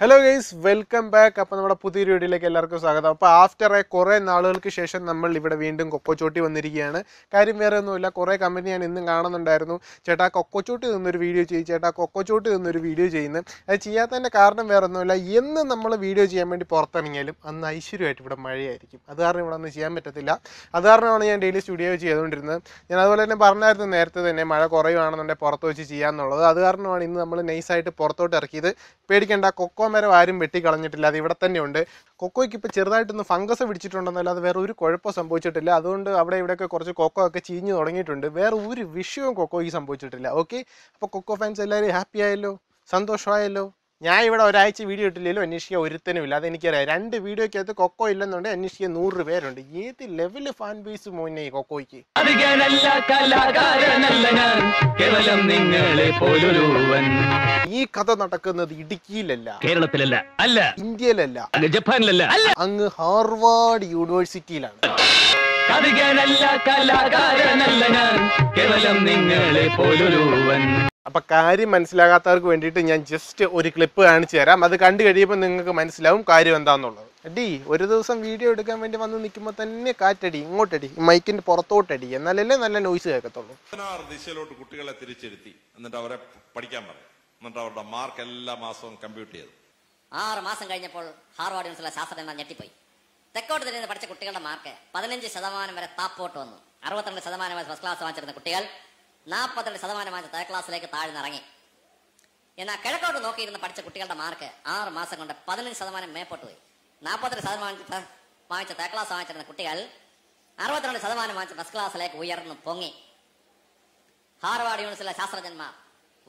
hello guys welcome back അപ്പോൾ നമ്മുടെ പുതിയൊരു വീഡിയോയിലേക്ക് എല്ലാവർക്കും സ്വാഗതം അപ്പോൾ ആഫ്റ്റർ എ കുറേ നാളുകൾക്ക് ശേഷം നമ്മൾ ഇവിടെ വീണ്ടും കൊക്കോച്ചോട്ടി വന്നിരിക്കുകയാണ് കാര്യം വേറെ ഒന്നുമില്ല കുറേ കമ്പനി ഞാൻ ഇന്നും കാണുന്നുണ്ടായിരുന്നു ചേട്ടാ കൊക്കോച്ചോട്ടി നിന്നൊരു വീഡിയോ ചെയ്യും ചേട്ടാ കൊക്കോച്ചോട്ടി നിന്നൊരു വീഡിയോ ചെയ്യുന്നു അത് ചെയ്യാത്തതിൻ്റെ കാരണം വേറെ ഒന്നുമില്ല എന്ന് നമ്മൾ വീഡിയോ ചെയ്യാൻ വേണ്ടി പുറത്തിറങ്ങിയാലും അന്ന് ഐശ്വര്യമായിട്ട് ഇവിടെ മഴയായിരിക്കും അത് കാരണം ഇവിടെ ഒന്നും ചെയ്യാൻ പറ്റത്തില്ല അത് കാരണമാണ് ഞാൻ ഡെയിലി സ്റ്റുഡിയോ ചെയ്തുകൊണ്ടിരുന്നത് ഞാൻ അതുപോലെ തന്നെ പറഞ്ഞായിരുന്നു നേരത്തെ തന്നെ മഴ കുറയുവാണെന്നുണ്ടെങ്കിൽ പുറത്ത് വെച്ച് ചെയ്യാമെന്നുള്ളത് അത് കാരണമാണ് ഇന്ന് നമ്മൾ നൈസായിട്ട് പുറത്തോട്ട് ഇറക്കിയത് പേടിക്കേണ്ട കൊക്കോ കൊക്കോ മരം ആരും വെട്ടിക്കളഞ്ഞിട്ടില്ല അത് ഇവിടെ തന്നെയുണ്ട് കൊക്കോയ്ക്ക് ഇപ്പോൾ ചെറുതായിട്ടൊന്ന് ഫംഗസ് അത് വേറെ ഒരു കുഴപ്പം സംഭവിച്ചിട്ടില്ല അതുകൊണ്ട് അവിടെ ഇവിടെയൊക്കെ കുറച്ച് കൊക്കോ ഒക്കെ ചീഞ്ഞു തുടങ്ങിയിട്ടുണ്ട് വേറെ ഒരു വിഷയവും കൊക്കോയ്ക്ക് സംഭവിച്ചിട്ടില്ല ഓക്കെ അപ്പോൾ കൊക്കോ ഫാൻസ് എല്ലാവരും ഹാപ്പി ആയല്ലോ സന്തോഷമായല്ലോ ഞാൻ ഇവിടെ ഒരാഴ്ച വീഡിയോ ഇട്ടില്ലല്ലോ അന്വേഷിക്കുക ഒരുത്തനുമില്ല അതെനിക്കറിയാം രണ്ട് വീഡിയോയ്ക്കകത്ത് കൊക്കോ ഇല്ലെന്നുണ്ട് അന്വേഷിക്കാൻ നൂറ് പേരുണ്ട് ഏത് ലെവല് ഫാൻ ബേസ് മോനെ കൊക്കോയ്ക്ക് ഈ കഥ നടക്കുന്നത് ഇടുക്കിയിലല്ല കേരളത്തിലല്ല അല്ല ഇന്ത്യയിലല്ല ജപ്പാനിലല്ല അങ്ങ് ഹാർവാർഡ് യൂണിവേഴ്സിറ്റിയിലാണ് കവികനല്ല കലാകാരനല്ല ഞാൻ കേവലം നിങ്ങളെ പോലൊരുവൻ അപ്പൊ കാര്യം മനസ്സിലാകാത്തവർക്ക് വേണ്ടിയിട്ട് ഞാൻ ജസ്റ്റ് ഒരു ക്ലിപ്പ് കാണിച്ചു തരാം അത് കണ്ടു കഴിയുമ്പോൾ നിങ്ങൾക്ക് മനസ്സിലാവും കാര്യം എന്താണെന്നുള്ളത് അടി ഒരു ദിവസം വീഡിയോ എടുക്കാൻ വേണ്ടി വന്ന് നിൽക്കുമ്പോൾ തന്നെ കാറ്റടി ഇങ്ങോട്ടടി മൈക്കിന്റെ പുറത്തോട്ടടി എന്നാലല്ലേ നല്ല നോയ്സ് കേൾക്കത്തുള്ളൂ ദിശയിലോട്ട് കുട്ടികളെ തിരിച്ചെടുത്തി എന്നിട്ട് അവരെ പഠിക്കാൻ പറഞ്ഞു എന്നിട്ട് അവരുടെ മാർക്ക് എല്ലാ മാസവും കമ്പ്യൂട്ട് ചെയ്തു ആറ് മാസം കഴിഞ്ഞപ്പോൾ ഹാർവാർഡ് യൂണിവേഴ്സിലെ ഞെട്ടിപ്പോയി തെക്കോട്ട് തിരിഞ്ഞ് പഠിച്ച കുട്ടികളുടെ മാർക്ക് പതിനഞ്ച് ശതമാനം വരെ താപ്പോട്ട് വന്നു അറുപത്തിരണ്ട് ശതമാനം ഫസ്റ്റ് ക്ലാസ് വാങ്ങിച്ചിരുന്ന കുട്ടികൾ നാൽപ്പത്തിരണ്ട് ശതമാനമായി തേർഡ് ക്ലാസ്സിലേക്ക് താഴ്ന്നിറങ്ങി എന്നാൽ കിഴക്കോട്ട് നോക്കിയിരുന്ന് പഠിച്ച കുട്ടികളുടെ മാർക്ക് ആറ് മാസം കൊണ്ട് പതിനഞ്ച് ശതമാനം മേപ്പോട്ട് പോയി നാൽപ്പത്തിരണ്ട് ശതമാനം വാങ്ങിച്ച തേർഡ് ക്ലാസ് വാങ്ങിച്ചിരുന്ന കുട്ടികൾ അറുപത്തിരണ്ട് ശതമാനം വാങ്ങിച്ച ഫസ്റ്റ് ക്ലാസ്സിലേക്ക് ഉയർന്നു പൊങ്ങി ഹാർവാർഡ് യൂണിവേഴ്സിലെ ശാസ്ത്രജ്ഞന്മാർ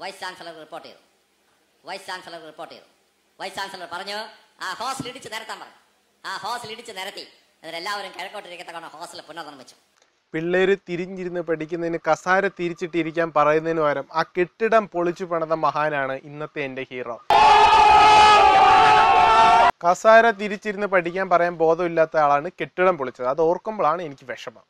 വൈസ് ചാൻസലർ റിപ്പോർട്ട് ചെയ്തു വൈസ് ചാൻസലർ റിപ്പോർട്ട് ചെയ്തു വൈസ് ചാൻസലർ പറഞ്ഞു ആ ഹോസ്റ്റൽ ഇടിച്ച് നിരത്താൻ പറഞ്ഞു ആ ഹോസ്റ്റൽ ഇടിച്ച് നിരത്തി അതിലെല്ലാവരും കിഴക്കോട്ടിരിക്കത്തക്കോണം ഹോസ്റ്റൽ പുനർനിർമ്മിച്ചു പിള്ളേർ തിരിഞ്ഞിരുന്ന് പഠിക്കുന്നതിന് കസാര തിരിച്ചിട്ടിരിക്കാൻ പറയുന്നതിന് പകരം ആ കെട്ടിടം പൊളിച്ചു പണിത മഹാനാണ് ഇന്നത്തെ എൻ്റെ ഹീറോ കസാര തിരിച്ചിരുന്ന് പഠിക്കാൻ പറയാൻ ബോധമില്ലാത്ത ആളാണ് കെട്ടിടം പൊളിച്ചത് അത് ഓർക്കുമ്പോഴാണ് എനിക്ക് വിഷമം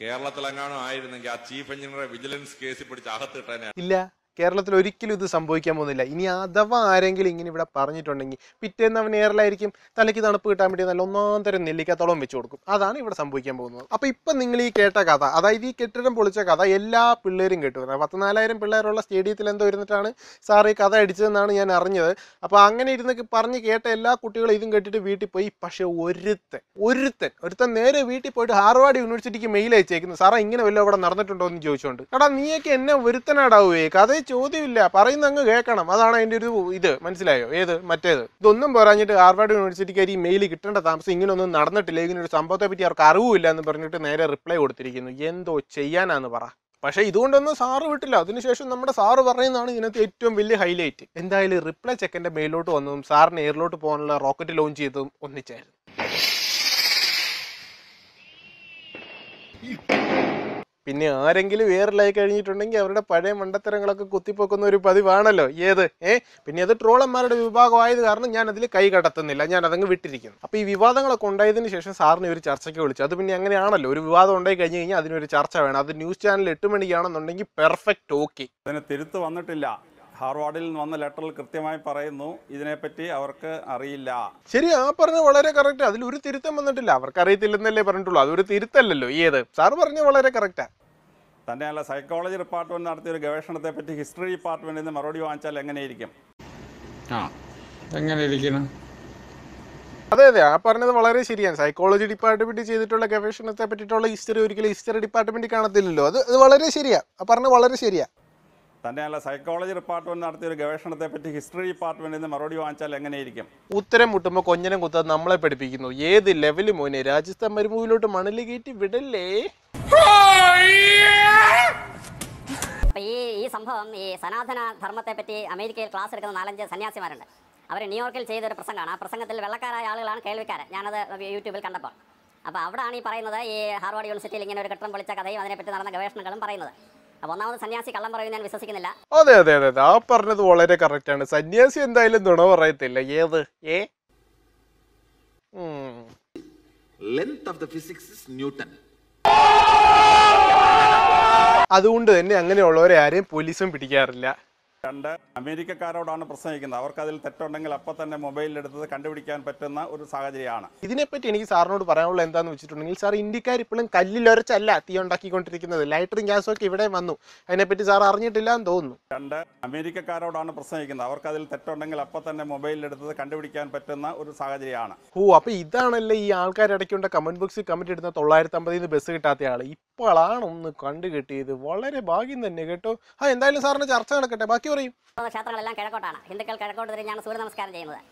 കേരളത്തിൽ കേരളത്തിലെങ്ങാനും ആയിരുന്നെങ്കിൽ ആ ചീഫ് എഞ്ചിനീയറെ വിജിലൻസ് കേസിൽ പിടിച്ച് അകത്തിട്ടേനെ ഇല്ല കേരളത്തിൽ ഒരിക്കലും ഇത് സംഭവിക്കാൻ പോകുന്നില്ല ഇനി അഥവാ ആരെങ്കിലും ഇങ്ങനെ ഇവിടെ പറഞ്ഞിട്ടുണ്ടെങ്കിൽ പിറ്റേന്ന് അവൻ എയറിലായിരിക്കും തലയ്ക്ക് തണുപ്പ് കിട്ടാൻ വേണ്ടി നല്ല ഒന്നാം തരം നെല്ലിക്കത്തോളം വെച്ച് കൊടുക്കും അതാണ് ഇവിടെ സംഭവിക്കാൻ പോകുന്നത് അപ്പോൾ ഇപ്പം നിങ്ങൾ ഈ കേട്ട കഥ അതായത് ഈ കെട്ടിടം പൊളിച്ച കഥ എല്ലാ പിള്ളേരും കേട്ടു പത്ത് നാലായിരം പിള്ളേരുള്ള സ്റ്റേഡിയത്തിൽ എന്തോ ഇരുന്നിട്ടാണ് സാർ ഈ കഥ അടിച്ചതെന്നാണ് ഞാൻ അറിഞ്ഞത് അപ്പോൾ അങ്ങനെ ഇരുന്ന് പറഞ്ഞ് കേട്ട എല്ലാ കുട്ടികളും ഇതും കേട്ടിട്ട് വീട്ടിൽ പോയി പക്ഷേ ഒരുത്തൻ ഒരുത്തൻ ഒരുത്തൻ നേരെ വീട്ടിൽ പോയിട്ട് ഹാർവാർഡ് യൂണിവേഴ്സിറ്റിക്ക് മെയിൽ അയച്ചേക്കുന്നു സാറേ ഇങ്ങനെ വല്ലതും അവിടെ നടന്നിട്ടുണ്ടോ എന്ന് ചോദിച്ചുകൊണ്ട് എടാ നീയൊക്കെ എന്നെ ഒരുത്തനാടാവുകയെ കഥ ചോദ്യമില്ല പറയുന്ന അങ്ങ് കേൾക്കണം അതാണ് അതിൻ്റെ ഒരു ഇത് മനസ്സിലായോ ഏത് മറ്റേത് ഇതൊന്നും പോരാഞ്ഞിട്ട് ഹാർവാർഡ് യൂണിവേഴ്സിറ്റിക്കാർ ഈ മെയിൽ കിട്ടേണ്ട താമസം ഇങ്ങനെയൊന്നും നടന്നിട്ടില്ല ഇങ്ങനെ ഒരു സംഭവത്തെ പറ്റി അവർക്ക് അറിവില്ല എന്ന് പറഞ്ഞിട്ട് നേരെ റിപ്ലൈ കൊടുത്തിരിക്കുന്നു എന്തോ ചെയ്യാനാന്ന് പറ പക്ഷേ ഇതുകൊണ്ടൊന്നും സാറ് വിട്ടില്ല അതിനുശേഷം നമ്മുടെ സാറ് പറയുന്നതാണ് ഇതിനകത്ത് ഏറ്റവും വലിയ ഹൈലൈറ്റ് എന്തായാലും റിപ്ലൈ ചെക്കൻ്റെ മെയിലോട്ട് വന്നതും സാറിന് എയറിലോട്ട് പോകാനുള്ള റോക്കറ്റ് ലോഞ്ച് ചെയ്തതും ഒന്നിച്ചായിരുന്നു പിന്നെ ആരെങ്കിലും വേറിലായി കഴിഞ്ഞിട്ടുണ്ടെങ്കിൽ അവരുടെ പഴയ മണ്ടത്തരങ്ങളൊക്കെ കുത്തിപ്പൊക്കുന്ന ഒരു പതിവാണല്ലോ ഏത് ഏഹ് പിന്നെ അത് ട്രോളന്മാരുടെ വിഭാഗമായത് കാരണം ഞാൻ അതിൽ കൈ കടത്തുന്നില്ല ഞാൻ അതങ്ങ് വിട്ടിരിക്കുന്നു അപ്പൊ ഈ വിവാദങ്ങളൊക്കെ ഉണ്ടായതിനു ശേഷം സാറിന് ഒരു ചർച്ചയ്ക്ക് വിളിച്ചു അത് പിന്നെ അങ്ങനെയാണല്ലോ ഒരു വിവാദം ഉണ്ടായി കഴിഞ്ഞ് കഴിഞ്ഞാൽ അതിനൊരു ചർച്ച വേണം അത് ന്യൂസ് ചാനൽ എട്ട് മണിക്കാണെന്നുണ്ടെങ്കിൽ പെർഫെക്റ്റ് ഓക്കെ അതിന് തിരുത്ത് വന്നിട്ടില്ല ഹാർവാർഡിൽ നിന്ന് വന്ന ലെറ്ററിൽ കൃത്യമായി പറയുന്നു ഇതിനെപ്പറ്റി അവർക്ക് അറിയില്ല ശരി ആ പറഞ്ഞ വളരെ കറക്റ്റ് അതിൽ ഒരു തിരുത്തം വന്നിട്ടില്ല അവർക്ക് അറിയത്തില്ലെന്നല്ലേ പറഞ്ഞിട്ടുള്ളൂ അതൊരു തിരുത്തല്ലല്ലോ ഏത് സാർ പറഞ്ഞ വളരെ കറക്റ്റാ തന്നെയല്ല സൈക്കോളജി ഡിപ്പാർട്ട്മെന്റ് നടത്തിയ ഒരു ഗവേഷണത്തെ പറ്റി ഹിസ്റ്ററി ഡിപ്പാർട്ട്മെന്റിൽ നിന്ന് മറുപടി വാങ്ങിച്ചാൽ എങ്ങനെയിരിക്കും ആ എങ്ങനെ അതെ അതെ ആ പറഞ്ഞത് വളരെ ശരിയാണ് സൈക്കോളജി ഡിപ്പാർട്ട്മെന്റ് ചെയ്തിട്ടുള്ള ഗവേഷണത്തെ പറ്റിയിട്ടുള്ള ഹിസ്റ്ററി ഒരിക്കലും ഹിസ്റ്ററി ഡിപ്പാർട്ട്മെന്റ് കാണത്തില്ലല്ലോ അത് അത് വളരെ ശരിയാ ആ പറഞ്ഞത് വളരെ ശരിയാ തന്നെയല്ല സൈക്കോളജി ഡിപ്പാർട്ട്മെന്റ് നടത്തിയ ഒരു ഗവേഷണത്തെ പറ്റി ഹിസ്റ്ററി ഡിപ്പാർട്ട്മെന്റിൽ നിന്ന് മറുപടി വാങ്ങിച്ചാൽ എങ്ങനെയിരിക്കും ഉത്തരം മുട്ടുമ്പോൾ കൊഞ്ഞനം കുത്ത നമ്മളെ പഠിപ്പിക്കുന്നു ഏത് ലെവലിൽ മോനെ രാജസ്ഥാൻ മരുമൂവിലോട്ട് മണല് കയറ്റി വിടല്ലേ ഈ ഈ സംഭവം ഈ സനാതന ധർമ്മത്തെ പറ്റി അമേരിക്കയിൽ ക്ലാസ് എടുക്കുന്ന നാലഞ്ച് സന്യാസിമാരുണ്ട് അവർ ന്യൂയോർക്കിൽ ചെയ്തൊരു പ്രസംഗമാണ് ആ പ്രസംഗത്തിൽ വെള്ളക്കാരായ ആളുകളാണ് കേൾവിക്കാരൻ ഞാനത് യൂട്യൂബിൽ കണ്ടപ്പോൾ അപ്പോൾ അവിടെയാണ് ഈ പറയുന്നത് ഈ ഹാർവാർഡ് യൂണിവേഴ്സിറ്റിയിൽ ഇങ്ങനെ ഒരു കെട്ടം പൊളിച്ച കഥയും അതിനെപ്പറ്റി നടന്ന ഗവേഷണങ്ങളും പറയുന്നത് സന്യാസി കള്ളം ഞാൻ വിശ്വസിക്കുന്നില്ല അതെ അതെ അതെ ആ പറഞ്ഞത് വളരെ കറക്റ്റ് ആണ് സന്യാസി എന്തായാലും നുണ പറയത്തില്ല ഏത് ഏ ഓഫ് ഫിസിക്സ് അതുകൊണ്ട് തന്നെ അങ്ങനെയുള്ളവരെ ആരെയും പോലീസും പിടിക്കാറില്ല രണ്ട് അമേരിക്കക്കാരോടാണ് പ്രസംഗിക്കുന്നത് അവർക്ക് അതിൽ തെറ്റുണ്ടെങ്കിൽ അപ്പൊ തന്നെ എടുത്തത് കണ്ടുപിടിക്കാൻ പറ്റുന്ന ഒരു സാഹചര്യമാണ് ഇതിനെപ്പറ്റി എനിക്ക് സാറിനോട് പറയാനുള്ളത് എന്താന്ന് വെച്ചിട്ടുണ്ടെങ്കിൽ സാർ ഇന്ത്യക്കാർ ഇപ്പോഴും കല്ലിലൊരച്ചല്ല തീ ഉണ്ടാക്കിക്കൊണ്ടിരിക്കുന്നത് ലൈറ്ററിംഗ് ഗ്യാസൊക്കെ ഇവിടെ വന്നു അതിനെപ്പറ്റി സാർ അറിഞ്ഞിട്ടില്ല എന്ന് തോന്നുന്നു രണ്ട് അമേരിക്കക്കാരോടാണ് പ്രസംഗിക്കുന്നത് അവർക്ക് അതിൽ തെറ്റുണ്ടെങ്കിൽ അപ്പൊ തന്നെ എടുത്തത് കണ്ടുപിടിക്കാൻ പറ്റുന്ന ഒരു സാഹചര്യമാണ് ഓ അപ്പോൾ ഇതാണല്ലേ ഈ ആൾക്കാരിടയ്ക്കുണ്ട കമന്റ് ബോക്സിൽ കമന്റ് ഇടുന്ന തൊള്ളായിരത്തി അമ്പതിൽ നിന്ന് ബസ് കിട്ടാത്തയാൾ ഇപ്പോളാണ് ഒന്ന് കണ്ടു വളരെ ഭാഗ്യം തന്നെ കേട്ടോ ആ എന്തായാലും സാറിന് ചർച്ച നടക്കട്ടെ ബാക്കി പറയും ക്ഷേത്രങ്ങളെല്ലാം കിഴക്കോട്ടാണ് ഹിന്ദുക്കൾ കിഴക്കോട്ട് തിരിഞ്ഞാണ് സൂര്യ നമസ്കാരം ചെയ്യുന്നത്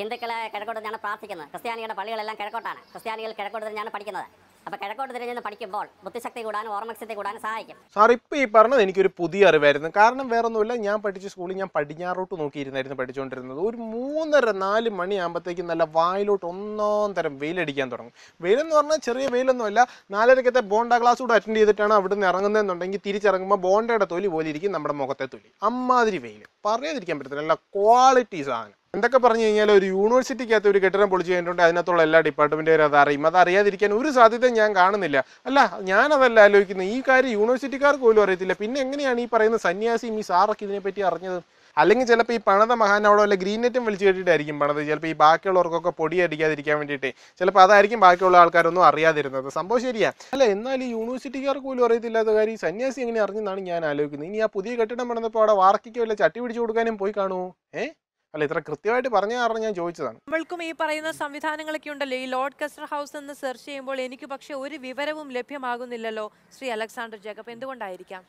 ഹിന്ദുക്കളെ കിഴക്കോട്ട് തന്നെയാണ് പ്രാർത്ഥിക്കുന്നത് ക്രിസ്ത്യാനികളുടെ പള്ളികളെല്ലാം കിഴക്കോട്ടാണ് ക്രിസ്ത്യാനികൾ കിഴക്കോട്ട് തന്നെയാണ് പഠിക്കുന്നത് അപ്പൊ പഠിക്കുമ്പോൾ ബുദ്ധിശക്തി കൂടാനും ഓർമ്മശക്തി കൂടാനും സഹായിക്കും സാർ ഇപ്പൊ ഈ പറഞ്ഞത് എനിക്കൊരു പുതിയ അറിവായിരുന്നു കാരണം ഒന്നുമില്ല ഞാൻ പഠിച്ച സ്കൂളിൽ ഞാൻ പടിഞ്ഞാറോട്ട് നോക്കിയിരുന്നായിരുന്നു പഠിച്ചുകൊണ്ടിരുന്നത് ഒരു മൂന്നര നാല് മണിയാകുമ്പോഴത്തേക്കും നല്ല വായിലോട്ട് ഒന്നാം തരം വെയിലടിക്കാൻ തുടങ്ങും വെയിലെന്ന് പറഞ്ഞാൽ ചെറിയ വെയിലൊന്നുമല്ല നാലരക്കത്തെ ബോണ്ട ക്ലാസ് കൂടെ അറ്റൻഡ് ചെയ്തിട്ടാണ് അവിടെ നിന്ന് ഇറങ്ങുന്നതെന്നുണ്ടെങ്കിൽ തിരിച്ചിറങ്ങുമ്പോൾ ബോണ്ടയുടെ തൊലി പോലെ ഇരിക്കും നമ്മുടെ മുഖത്തെ തൊലി അമ്മാതിരി വെയിൽ പറയാതിരിക്കാൻ പറ്റത്തില്ല നല്ല ക്വാളിറ്റി സാധനം എന്തൊക്കെ പറഞ്ഞു കഴിഞ്ഞാൽ ഒരു യൂണിവേഴ്സിറ്റിക്കകത്ത് ഒരു കെട്ടിടം പൊളിച്ചു കഴിഞ്ഞിട്ടുണ്ട് അതിനകത്തുള്ള എല്ലാ ഡിപ്പാർട്ട്മെൻറ്റുകാരും അത് അറിയും അത് അറിയാതിരിക്കാൻ ഒരു സാധ്യത ഞാൻ കാണുന്നില്ല അല്ല ഞാനതല്ല ആലോചിക്കുന്നത് ഈ കാര്യം യൂണിവേഴ്സിറ്റിക്കാർക്ക് പോലും അറിയത്തില്ല പിന്നെ എങ്ങനെയാണ് ഈ പറയുന്ന സന്യാസിയും ഈ സാറൊക്കെ ഇതിനെപ്പറ്റി അറിഞ്ഞത് അല്ലെങ്കിൽ ചിലപ്പോൾ ഈ പണത അവിടെ വല്ല ഗ്രീൻ നെറ്റും വിളിച്ചു കേട്ടിട്ടായിരിക്കും പണത് ചിലപ്പോൾ ഈ ബാക്കിയുള്ളവർക്കൊക്കെ പൊടി അടിക്കാതിരിക്കാൻ വേണ്ടിയിട്ട് ചിലപ്പോൾ അതായിരിക്കും ബാക്കിയുള്ള ആൾക്കാരൊന്നും അറിയാതിരുന്നത് സംഭവം ശരിയാ അല്ല എന്നാൽ ഈ യൂണിവേഴ്സിറ്റിക്കാർക്ക് പോലും അറിയത്തില്ലാത്ത കാര്യം ഈ സന്യാസി എങ്ങനെ അറിഞ്ഞെന്നാണ് ഞാൻ ആലോചിക്കുന്നത് ഇനി ആ പുതിയ കെട്ടിടം പണിതപ്പോൾ അവിടെ വാർക്കിക്കോ വല്ല ചട്ടി പിടിച്ചു കൊടുക്കാനും പോയി കാണുമോ ഏഹ് അല്ല ഇത്ര കൃത്യമായിട്ട് പറഞ്ഞ കാരണം ഞാൻ ചോദിച്ചതാണ് നമ്മൾക്കും ഈ പറയുന്ന സംവിധാനങ്ങളൊക്കെ ഉണ്ടല്ലോ ഈ ലോർഡ് കസ്റ്റർ ഹൗസ് എന്ന് സെർച്ച് ചെയ്യുമ്പോൾ എനിക്ക് പക്ഷെ ഒരു വിവരവും ലഭ്യമാകുന്നില്ലല്ലോ ശ്രീ അലക്സാണ്ടർ ജേക്കബ് എന്തുകൊണ്ടായിരിക്കാം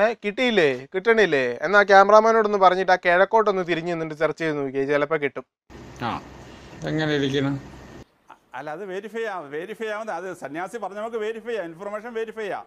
ഏ കിട്ടിയില്ലേ കിട്ടണില്ലേ എന്നാ ക്യാമറാമാനോടൊന്ന് പറഞ്ഞിട്ട് ആ കിഴക്കോട്ടൊന്ന് തിരിഞ്ഞു നിന്നിട്ട് സെർച്ച് ചെയ്ത് നോക്കിയേ ചിലപ്പോൾ കിട്ടും ആ എങ്ങനെ ഇരിക്കണം അല്ല അത് വെരിഫൈ ആ വെരിഫൈ ആവുന്നത് അത് സന്യാസി പറഞ്ഞ നമുക്ക് വെരിഫൈ ആ ഇൻഫർമേഷൻ വെരിഫൈ ആ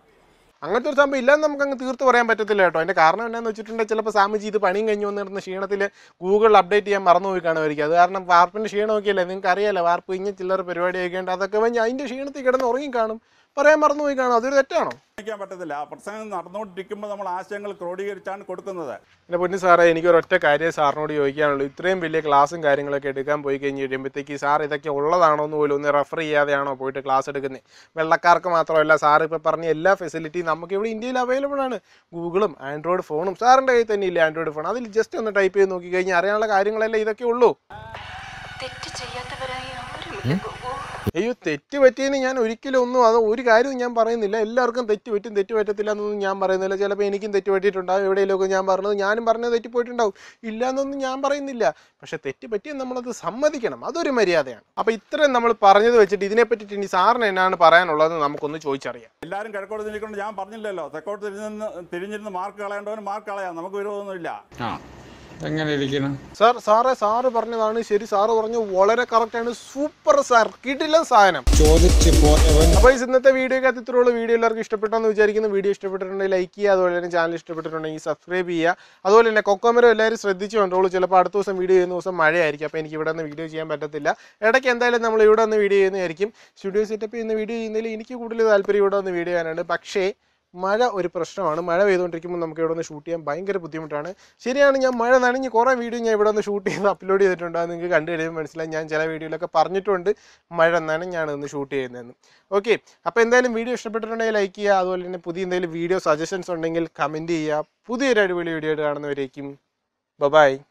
അങ്ങനത്തെ ഒരു സംഭവം ഇല്ലെന്ന് നമുക്ക് അങ്ങ് തീർത്ത് പറയാൻ പറ്റത്തില്ല കേട്ടോ അതിൻ്റെ കാരണം എന്നാന്ന് വെച്ചിട്ടുണ്ടെങ്കിൽ ചിലപ്പോൾ സാമിജി ഇത് പണിയും കഴിഞ്ഞ് വന്നിരുന്ന ക്ഷീണത്തിൽ ഗൂഗിൾ അപ്ഡേറ്റ് ചെയ്യാൻ മറന്നുപോയി കാണുമായിരിക്കും അത് കാരണം വാർപ്പിൻ്റെ ഒക്കെയല്ലേ നിങ്ങൾക്ക് അറിയാലോ വാർപ്പ് ഇങ്ങനെ ചില്ലറ പരിപാടി ആയിക്കേണ്ട അതൊക്കെ അതിൻ്റെ ക്ഷീണത്തിൽ കിടന്ന് ഉറങ്ങി കാണും പറയാൻ മറന്നുപോയി കാണും അതൊരു തെറ്റാണോ കാണിക്കാൻ പറ്റത്തില്ല ആ പ്രസംഗം നടന്നുകൊണ്ടിരിക്കുമ്പോൾ നമ്മൾ ആശയങ്ങൾ ക്രോഡീകരിച്ചാണ് കൊടുക്കുന്നത് പിന്നെ പൊന്നു സാറേ എനിക്ക് ഒരൊറ്റ കാര്യം സാറിനോട് ചോദിക്കാനുള്ളൂ ഇത്രയും വലിയ ക്ലാസ്സും കാര്യങ്ങളൊക്കെ എടുക്കാൻ പോയി കഴിഞ്ഞ് കഴിയുമ്പോഴത്തേക്ക് സാർ ഇതൊക്കെ ഉള്ളതാണോ എന്ന് പോലും ഒന്ന് റെഫർ ചെയ്യാതെയാണോ പോയിട്ട് ക്ലാസ് എടുക്കുന്നത് വെള്ളക്കാർക്ക് മാത്രമല്ല സാർ ഇപ്പോൾ പറഞ്ഞ എല്ലാ ഫെസിലിറ്റിയും നമുക്ക് ഇവിടെ ഇന്ത്യയിൽ അവൈലബിൾ ആണ് ഗൂഗിളും ആൻഡ്രോയിഡ് ഫോണും സാറിൻ്റെ കയ്യിൽ തന്നെ ഇല്ല ആൻഡ്രോയിഡ് ഫോൺ അതിൽ ജസ്റ്റ് ഒന്ന് ടൈപ്പ് ചെയ്ത് നോക്കി കഴിഞ്ഞാൽ അറിയാനുള്ള കാര്യങ്ങളെല്ലാം ഇതൊക്കെ ഉള്ളൂ തെറ്റ് ചെയ്യാത്തവരായി ആരുമില്ല അയ്യോ തെറ്റ് പറ്റിയെന്ന് ഞാൻ ഒരിക്കലും ഒന്നും അത് ഒരു കാര്യവും ഞാൻ പറയുന്നില്ല എല്ലാവർക്കും തെറ്റ് പറ്റും തെറ്റ് പറ്റത്തില്ല എന്നൊന്നും ഞാൻ പറയുന്നില്ല ചിലപ്പോൾ എനിക്കും തെറ്റ് പറ്റിയിട്ടുണ്ടാവും എവിടെയെങ്കിലുമൊക്കെ ഞാൻ പറഞ്ഞത് ഞാനും പറഞ്ഞത് തെറ്റിപ്പോയിട്ടുണ്ടാവും ഇല്ല എന്നൊന്നും ഞാൻ പറയുന്നില്ല പക്ഷേ തെറ്റ് പറ്റിയെന്ന് നമ്മളത് സമ്മതിക്കണം അതൊരു മര്യാദയാണ് അപ്പോൾ ഇത്രയും നമ്മൾ പറഞ്ഞത് വെച്ചിട്ട് ഇതിനെ പറ്റിട്ട് ഇനി സാറിന് എന്നാണ് പറയാനുള്ളത് നമുക്കൊന്ന് ചോദിച്ചറിയാം എല്ലാവരും കിഴക്കോട്ട് തിരിക്കൊണ്ട് ഞാൻ പറഞ്ഞില്ലല്ലോ തെക്കോട്ട് തിരിഞ്ഞിരുന്ന് തിരിഞ്ഞിരുന്ന് മാർക്ക് കളയേണ്ടവന് മാർക്ക് കളയാം നമുക്ക് വിരോധമൊന്നുമില്ല എങ്ങനെ ഇരിക്കണം സാർ സാറെ സാറ് പറഞ്ഞതാണ് ശരി സാറ് പറഞ്ഞു വളരെ കറക്റ്റ് ആണ് സൂപ്പർ സാർ കിട്ടില്ല സാധനം ചോദിച്ചു പോയവൻ അപ്പോൾ ഇന്നത്തെ വീഡിയോ അകത്തിട്ടുള്ള വീഡിയോ എല്ലാവർക്കും ഇഷ്ടപ്പെട്ടെന്ന് വിചാരിക്കുന്നു വീഡിയോ ഇഷ്ടപ്പെട്ടിട്ടുണ്ടെങ്കിൽ ലൈക്ക് ചെയ്യുക അതുപോലെ തന്നെ ചാനൽ ഇഷ്ടപ്പെട്ടിട്ടുണ്ടെങ്കിൽ സബ്സ്ക്രൈബ് ചെയ്യുക അതുപോലെ തന്നെ കൊക്കോമരം എല്ലാവരും ശ്രദ്ധിച്ചു കണ്ടോളൂ ചിലപ്പോൾ അടുത്ത ദിവസം വീഡിയോ ചെയ്യുന്ന ദിവസം മഴയായിരിക്കും അപ്പോൾ എനിക്ക് ഇവിടെ നിന്ന് വീഡിയോ ചെയ്യാൻ പറ്റത്തില്ല ഇടയ്ക്ക് എന്തായാലും നമ്മൾ ഇവിടെ നിന്ന് വീഡിയോ ചെയ്യുന്നതായിരിക്കും സ്റ്റുഡിയോ സെറ്റപ്പ് ചെയ്യുന്ന വീഡിയോ ചെയ്യുന്നതിൽ എനിക്ക് കൂടുതൽ താല്പര്യം ഇവിടെ നിന്ന് വീഡിയോ ചെയ്യാനാണ് പക്ഷേ മഴ ഒരു പ്രശ്നമാണ് മഴ പെയ്തുകൊണ്ടിരിക്കുമ്പോൾ നമുക്ക് ഇവിടെ നിന്ന് ഷൂട്ട് ചെയ്യാൻ ഭയങ്കര ബുദ്ധിമുട്ടാണ് ശരിയാണ് ഞാൻ മഴ നനഞ്ഞ് കുറേ വീഡിയോ ഞാൻ ഇവിടെ നിന്ന് ഷൂട്ട് ചെയ്ത് അപ്ലോഡ് ചെയ്തിട്ടുണ്ട് അത് നിങ്ങൾക്ക് കണ്ടു കഴിയുമ്പോൾ മനസ്സിലായി ഞാൻ ചില വീഡിയോയിലൊക്കെ പറഞ്ഞിട്ടുണ്ട് മഴ നനഞ്ഞാണ് ഇന്ന് ഷൂട്ട് ചെയ്യുന്നതെന്ന് ഓക്കെ അപ്പോൾ എന്തായാലും വീഡിയോ ഇഷ്ടപ്പെട്ടിട്ടുണ്ടെങ്കിൽ ലൈക്ക് ചെയ്യുക അതുപോലെ തന്നെ പുതിയ എന്തെങ്കിലും വീഡിയോ സജഷൻസ് ഉണ്ടെങ്കിൽ കമൻറ്റ് ചെയ്യുക പുതിയൊരു അടിപൊളി വീഡിയോ ആയിട്ട് കാണുന്നവരേക്കും ബബായ്